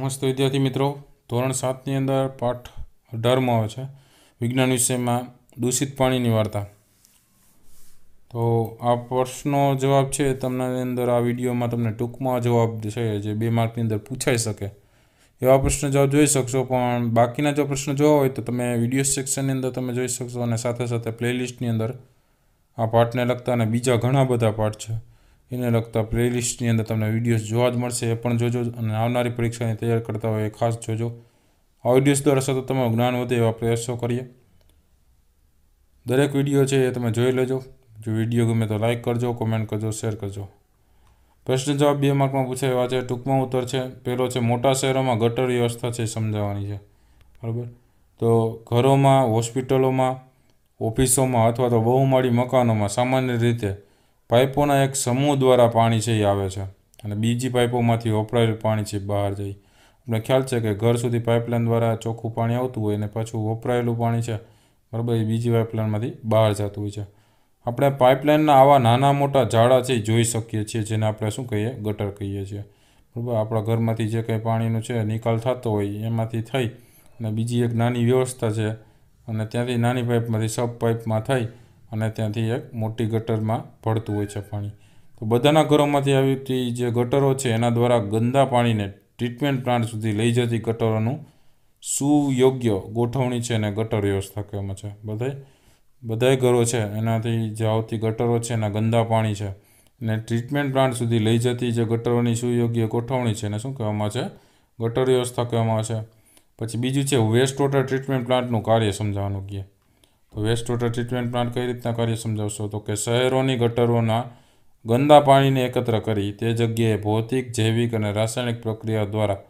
નમસ્તે વિદ્યાર્થી મિત્રો ધોરણ સાતની અંદર પાઠ અઢારમાં આવે છે વિજ્ઞાન વિષયમાં દૂષિત પાણીની વાર્તા તો આ પ્રશ્નનો જવાબ છે તમને અંદર આ વિડીયોમાં તમને ટૂંકમાં જવાબ છે જે બે માર્કની અંદર પૂછાઈ શકે એવા પ્રશ્ન જવાબ જોઈ શકશો પણ બાકીના જો પ્રશ્ન જોવા હોય તો તમે વિડીયો સેક્શનની અંદર તમે જોઈ શકશો અને સાથે સાથે પ્લેલિસ્ટની અંદર આ પાઠને લગતા અને બીજા ઘણા બધા પાઠ છે એને લગતા પ્લેલિસ્ટની અંદર તમને વિડીયોઝ જોવા જ મળશે એ પણ જોજો અને આવનારી પરીક્ષાની તૈયાર કરતા હોય એ ખાસ જોજો આ વિડીયોઝ દ્વારા સતત તમારું જ્ઞાન વધે એવા પ્રયાસો કરીએ દરેક વિડીયો છે એ તમે જોઈ લેજો જો વિડીયો ગમે તો લાઇક કરજો કોમેન્ટ કરજો શેર કરજો પ્રશ્ન જવાબ બે માર્કમાં પૂછાય એવા છે ટૂંકમાં ઉત્તર છે પહેલો છે મોટા શહેરોમાં ગટર વ્યવસ્થા છે સમજાવવાની છે બરાબર તો ઘરોમાં હોસ્પિટલોમાં ઓફિસોમાં અથવા તો બહુમાળી મકાનોમાં સામાન્ય રીતે પાઇપોના એક સમૂહ દ્વારા પાણી છે એ આવે છે અને બીજી પાઇપોમાંથી વપરાયેલું પાણી છે બહાર જઈ આપણે ખ્યાલ છે કે ઘર સુધી પાઇપલાઇન દ્વારા ચોખ્ખું પાણી આવતું હોય અને પાછું વપરાયેલું પાણી છે બરાબર એ બીજી પાઇપલાઇનમાંથી બહાર જતું હોય છે આપણે પાઇપલાઇનના આવા નાના મોટા ઝાડા છે એ જોઈ શકીએ છીએ જેને આપણે શું કહીએ ગટર કહીએ છીએ બરાબર આપણા ઘરમાંથી જે કંઈ પાણીનું છે નિકાલ થતો હોય એમાંથી થઈ અને બીજી એક નાની વ્યવસ્થા છે અને ત્યાંથી નાની પાઇપમાંથી સબ પાઇપમાં થઈ અને ત્યાંથી એક મોટી ગટરમાં ભળતું હોય છે પાણી તો બધાના ઘરોમાંથી આવી જે ગટરો છે એના દ્વારા ગંદા પાણીને ટ્રીટમેન્ટ પ્લાન્ટ સુધી લઈ જતી ગટરોનું સુયોગ્ય ગોઠવણી છે અને ગટર વ્યવસ્થા કહેવામાં છે બધાય બધાય ઘરો છે એનાથી જે આવતી ગટરો છે એના ગંદા પાણી છે અને ટ્રીટમેન્ટ પ્લાન્ટ સુધી લઈ જતી જે ગટરોની સુયોગ્ય ગોઠવણી છે એને શું કહેવામાં છે ગટર વ્યવસ્થા કહેવામાં છે પછી બીજું છે વેસ્ટ વોટર ટ્રીટમેન્ટ પ્લાન્ટનું કાર્ય સમજાવવાનું કહીએ તો વેસ્ટ વોટર ટ્રીટમેન્ટ પ્લાન્ટ કઈ રીતના કરી સમજાવશો તો કે શહેરોની ગટરોના ગંદા પાણીને એકત્ર કરી તે જગ્યાએ ભૌતિક જૈવિક અને રાસાયણિક પ્રક્રિયા દ્વારા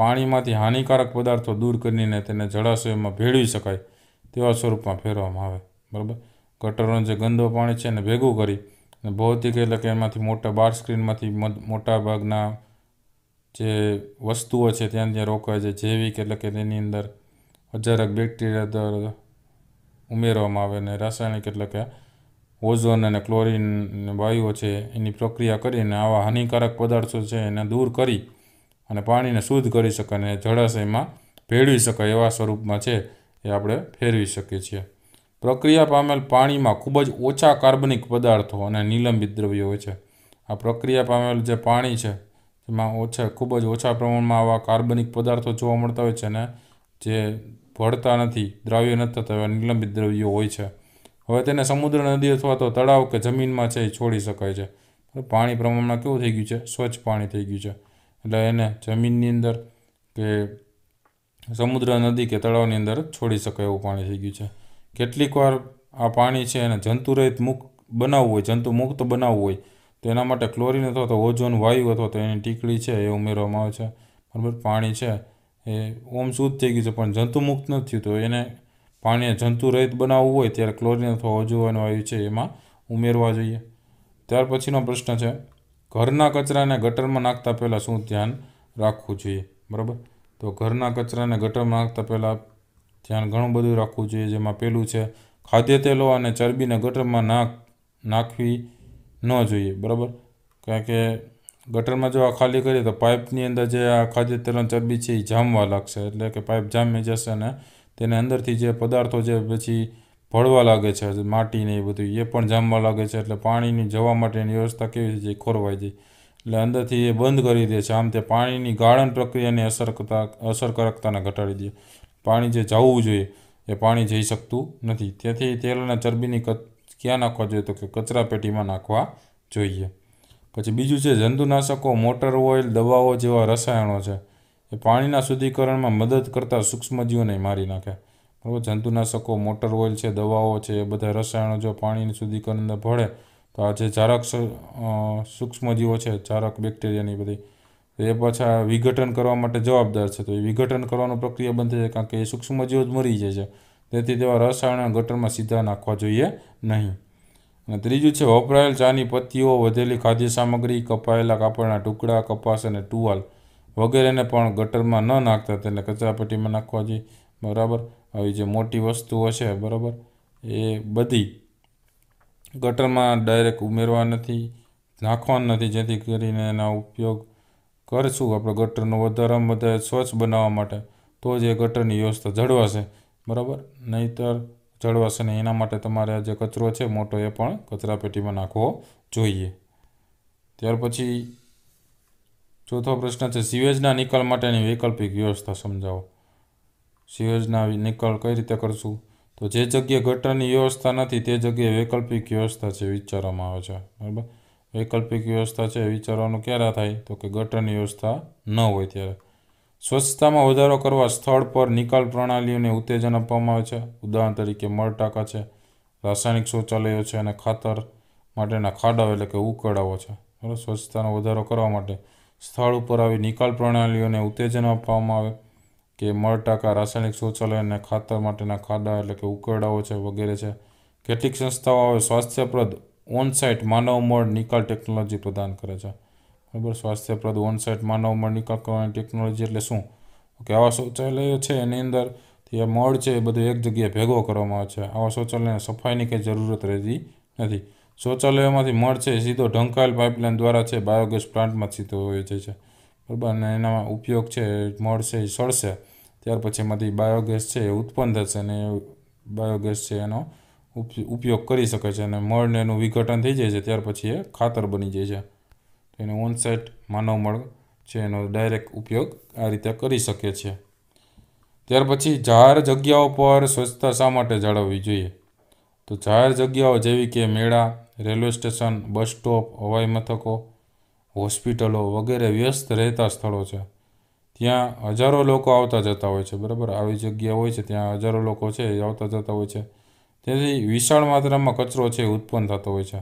પાણીમાંથી હાનિકારક પદાર્થો દૂર કરીને તેને જળાશયોમાં ભેળવી શકાય તેવા સ્વરૂપમાં ફેરવામાં આવે બરાબર ગટરોનું જે ગંદો પાણી છે એને ભેગું કરી અને ભૌતિક એટલે કે એમાંથી મોટા બાર સ્ક્રીનમાંથી મોટા ભાગના જે વસ્તુઓ છે ત્યાં ત્યાં રોકાય છે જૈવિક એટલે કે તેની અંદર અજારક બેક્ટેરિયા ઉમેરવામાં આવે અને રાસાયણિક એટલે કે ઓઝોન અને ક્લોરિન વાયુઓ છે એની પ્રક્રિયા કરીને આવા હાનિકારક પદાર્થો છે એને દૂર કરી અને પાણીને શુદ્ધ કરી શકાય અને જળાશયમાં ભેળવી શકાય એવા સ્વરૂપમાં છે એ આપણે ફેરવી શકીએ છીએ પ્રક્રિયા પામેલ પાણીમાં ખૂબ જ ઓછા કાર્બનિક પદાર્થો અને નિલંબિત દ્રવ્યો હોય છે આ પ્રક્રિયા પામેલ જે પાણી છે એમાં ઓછા ખૂબ જ ઓછા પ્રમાણમાં આવા કાર્બનિક પદાર્થો જોવા મળતા હોય છે અને જે ભળતા નથી દ્રાવ્ય નથી થતા એવા નિલંબિત દ્રવ્યો હોય છે હવે તેને સમુદ્ર નદી અથવા તો તળાવ કે જમીનમાં છે એ છોડી શકાય છે પાણી પ્રમાણમાં કેવું થઈ ગયું છે સ્વચ્છ પાણી થઈ ગયું છે એટલે એને જમીનની અંદર કે સમુદ્ર નદી કે તળાવની અંદર છોડી શકાય એવું પાણી થઈ ગયું છે કેટલીક વાર આ પાણી છે એને જંતુરહિત મુક્ત બનાવવું હોય જંતુ મુક્ત બનાવવું હોય તો એના માટે ક્લોરિન અથવા તો ઓઝોન વાયુ અથવા તો એની ટીકડી છે એ ઉમેરવામાં આવે છે બરાબર પાણી છે એ ઓમ શુદ્ધ થઈ ગયું છે પણ જંતુમુક્ત નથી થયું તો એને પાણીને જંતુરહિત બનાવવું હોય ત્યારે ક્લોરિન અથવા અજુવાનો વાયુ છે એમાં ઉમેરવા જોઈએ ત્યાર પછીનો પ્રશ્ન છે ઘરના કચરાને ગટરમાં નાખતા પહેલાં શું ધ્યાન રાખવું જોઈએ બરાબર તો ઘરના કચરાને ગટરમાં નાખતા પહેલાં ધ્યાન ઘણું બધું રાખવું જોઈએ જેમાં પહેલું છે ખાદ્ય તેલો અને ચરબીને ગટરમાં નાખ નાખવી ન જોઈએ બરાબર કારણ કે ગટરમાં જો આ ખાલી કરીએ તો પાઇપની અંદર જે આ ખાદ્યતરણ ચરબી છે એ જામવા લાગશે એટલે કે પાઇપ જામી જશે ને તેને અંદરથી જે પદાર્થો જે પછી ભળવા લાગે છે માટી ને એ બધું એ પણ જામવા લાગે છે એટલે પાણીની જવા માટેની વ્યવસ્થા કેવી છે ખોરવાઈ જાય એટલે અંદરથી એ બંધ કરી દે છે આમ તે પાણીની ગાળણ પ્રક્રિયાની અસરકતા અસરકારકતાને ઘટાડી દે પાણી જે જવું જોઈએ એ પાણી જઈ શકતું નથી તેથી તેલના અને ચરબીની ક્યાં નાખવા જોઈએ તો કે કચરા પેટીમાં નાખવા જોઈએ પછી બીજું છે જંતુનાશકો મોટર ઓઇલ દવાઓ જેવા રસાયણો છે એ પાણીના શુદ્ધિકરણમાં મદદ કરતા સૂક્ષ્મજીવોને મારી નાખે બરાબર જંતુનાશકો મોટર ઓઇલ છે દવાઓ છે એ બધા રસાયણો જો પાણીની શુદ્ધિકરણને ભળે તો આ જે ચારક સૂક્ષ્મજીવો છે ચારક બેક્ટેરિયાની બધી એ પાછા વિઘટન કરવા માટે જવાબદાર છે તો એ વિઘટન કરવાનો પ્રક્રિયા બંધ થઈ જાય કારણ કે એ સૂક્ષ્મજીવો જ મરી જાય છે તેથી તેવા રસાયણ ગટરમાં સીધા નાખવા જોઈએ નહીં અને ત્રીજું છે વપરાયેલ ચાની પત્તીઓ વધેલી ખાદ્ય સામગ્રી કપાયેલા કાપડના ટુકડા કપાસ અને ટુવાલ વગેરેને પણ ગટરમાં ન નાખતા તેને કચરાપટ્ટીમાં નાખવા જોઈએ બરાબર આવી જે મોટી વસ્તુઓ છે બરાબર એ બધી ગટરમાં ડાયરેક્ટ ઉમેરવા નથી નાખવાનું નથી જેથી કરીને એના ઉપયોગ કરશું આપણે ગટરનો વધારામાં વધારે સ્વચ્છ બનાવવા માટે તો જ એ ગટરની વ્યવસ્થા જળવાશે બરાબર નહીંતર ચડવાશે ને એના માટે તમારે જે કચરો છે મોટો એ પણ કચરાપેટીમાં નાખવો જોઈએ ત્યાર પછી ચોથો પ્રશ્ન છે સિવેજના નિકાલ માટેની વૈકલ્પિક વ્યવસ્થા સમજાવો સિવેજના નિકાલ કઈ રીતે કરશું તો જે જગ્યાએ ગટરની વ્યવસ્થા નથી તે જગ્યાએ વૈકલ્પિક વ્યવસ્થા છે વિચારવામાં આવે છે બરાબર વૈકલ્પિક વ્યવસ્થા છે વિચારવાનું ક્યારે થાય તો કે ગટરની વ્યવસ્થા ન હોય ત્યારે સ્વચ્છતામાં વધારો કરવા સ્થળ પર નિકાલ પ્રણાલીઓને ઉત્તેજન આપવામાં આવે છે ઉદાહરણ તરીકે મળ છે રાસાયણિક શૌચાલયો છે અને ખાતર માટેના ખાડાઓ એટલે કે ઉકળાઓ છે બરાબર સ્વચ્છતાનો વધારો કરવા માટે સ્થળ ઉપર આવી નિકાલ પ્રણાલીઓને ઉત્તેજન આપવામાં આવે કે મળ ટાંકા રાસાયણિક શૌચાલય અને ખાતર માટેના ખાડા એટલે કે ઉકરડાઓ છે વગેરે છે કેટલીક સંસ્થાઓ હવે સ્વાસ્થ્યપ્રદ ઓનસાઇટ માનવ મળ નિકાલ ટેકનોલોજી પ્રદાન કરે છે બરાબર સ્વાસ્થ્યપ્રદ ઓનસાઇટ માનવ મળનિકા કરવાની ટેકનોલોજી એટલે શું કે આવા શૌચાલયો છે એની અંદર જે મળ છે એ બધું એક જગ્યાએ ભેગો કરવામાં આવે છે આવા શૌચાલયને સફાઈની કંઈ જરૂરત રહેતી નથી શૌચાલયોમાંથી મળ છે સીધો ઢંકાયેલ પાઇપલાઇન દ્વારા છે બાયોગેસ પ્લાન્ટમાં સીધો હોય જાય છે બરાબર અને એનામાં ઉપયોગ છે મળ છે એ સળશે ત્યાર પછી એમાંથી બાયોગેસ છે એ ઉત્પન્ન થશે અને બાયોગેસ છે એનો ઉપયોગ કરી શકે છે અને મળને એનું વિઘટન થઈ જાય છે ત્યાર પછી એ ખાતર બની જાય છે તેને ઓનસાઇટ માનવમળ છે એનો ડાયરેક્ટ ઉપયોગ આ રીતે કરી શકે છે ત્યાર પછી જાહેર જગ્યાઓ પર સ્વચ્છતા શા માટે જાળવવી જોઈએ તો જાહેર જગ્યાઓ જેવી કે મેળા રેલવે સ્ટેશન બસ સ્ટોપ હવાઈ મથકો હોસ્પિટલો વગેરે વ્યસ્ત રહેતા સ્થળો છે ત્યાં હજારો લોકો આવતા જતા હોય છે બરાબર આવી જગ્યા હોય છે ત્યાં હજારો લોકો છે એ આવતા જતા હોય છે તેથી વિશાળ માત્રામાં કચરો છે ઉત્પન્ન થતો હોય છે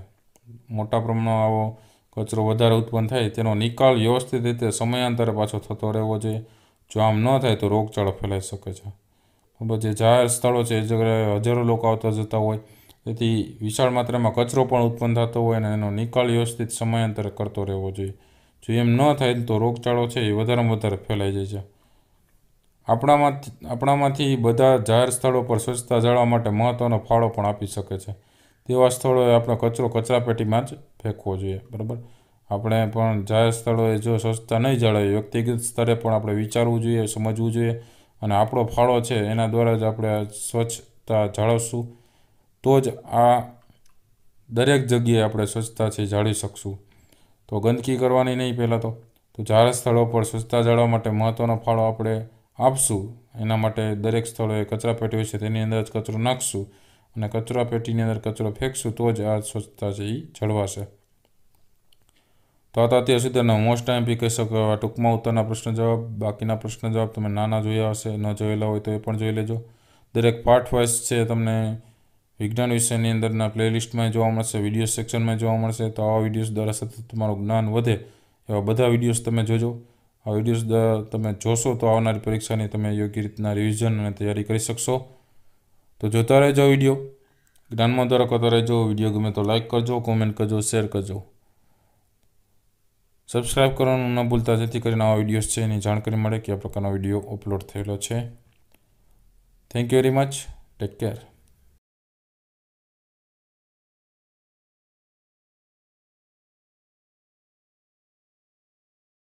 મોટા પ્રમાણમાં આવો કચરો વધારે ઉત્પન્ન થાય તેનો નિકાલ વ્યવસ્થિત રીતે સમયાંતરે પાછો થતો રહેવો જોઈએ જો આમ ન થાય તો રોગચાળો ફેલાઈ શકે છે બરાબર જે જાહેર સ્થળો છે એ જગ્યાએ હજારો લોકો આવતા જતા હોય તેથી વિશાળ માત્રામાં કચરો પણ ઉત્પન્ન થતો હોય અને એનો નિકાલ વ્યવસ્થિત સમયાંતરે કરતો રહેવો જોઈએ જો એમ ન થાય તો રોગચાળો છે એ વધારેમાં વધારે ફેલાઈ જાય છે આપણામાં આપણામાંથી બધા જાહેર સ્થળો પર સ્વચ્છતા જાળવવા માટે મહત્ત્વનો ફાળો પણ આપી શકે છે તેવા સ્થળોએ આપણો કચરો કચરાપેટીમાં જ ફેંકવો જોઈએ બરાબર આપણે પણ જાહેર સ્થળોએ જો સ્વચ્છતા નહીં જાળવી વ્યક્તિગત સ્તરે પણ આપણે વિચારવું જોઈએ સમજવું જોઈએ અને આપણો ફાળો છે એના દ્વારા જ આપણે સ્વચ્છતા જાળવશું તો જ આ દરેક જગ્યાએ આપણે સ્વચ્છતાથી જાળવી શકશું તો ગંદકી કરવાની નહીં પહેલાં તો તો જાહેર સ્થળો પર સ્વચ્છતા જાળવવા માટે મહત્ત્વનો ફાળો આપણે આપશું એના માટે દરેક સ્થળોએ કચરાપેટી હોય છે તેની અંદર જ કચરો નાખશું અને કચરા પેટીની અંદર કચરો ફેંકશું તો જ આ સ્વચ્છતા છે એ જળવાશે તો આ અત્યાર સુધીના મોસ્ટ ટાઈમ બી કહી શકો એવા ટૂંકમાં ઉત્તરના પ્રશ્ન જવાબ બાકીના પ્રશ્ન જવાબ તમે નાના જોયા હશે ન જોયેલા હોય તો એ પણ જોઈ લેજો દરેક પાર્ટ વાઇઝ છે તમને વિજ્ઞાન વિષયની અંદરના પ્લેલિસ્ટમાં જોવા મળશે વિડીયો સેક્શનમાં જોવા મળશે તો આવા વિડીયોઝ દ્વારા સતત તમારું જ્ઞાન વધે એવા બધા વિડીયોઝ તમે જોજો આ વિડીયોઝ તમે જોશો તો આવનારી પરીક્ષાની તમે યોગ્ય રીતના રિવિઝન અને તૈયારી કરી શકશો તો જોતા રહેજો વિડીયો જ્ઞાનમાં દ્વારા કરતા રહેજો વિડીયો ગમે તો લાઇક કરજો કોમેન્ટ કરજો શેર કરજો સબસ્ક્રાઇબ કરવાનું ન ભૂલતા જેથી કરીને આવા વિડીયોઝ છે એની જાણકારી મળે કયા પ્રકારનો વિડીયો અપલોડ થયેલો છે thank you very much take care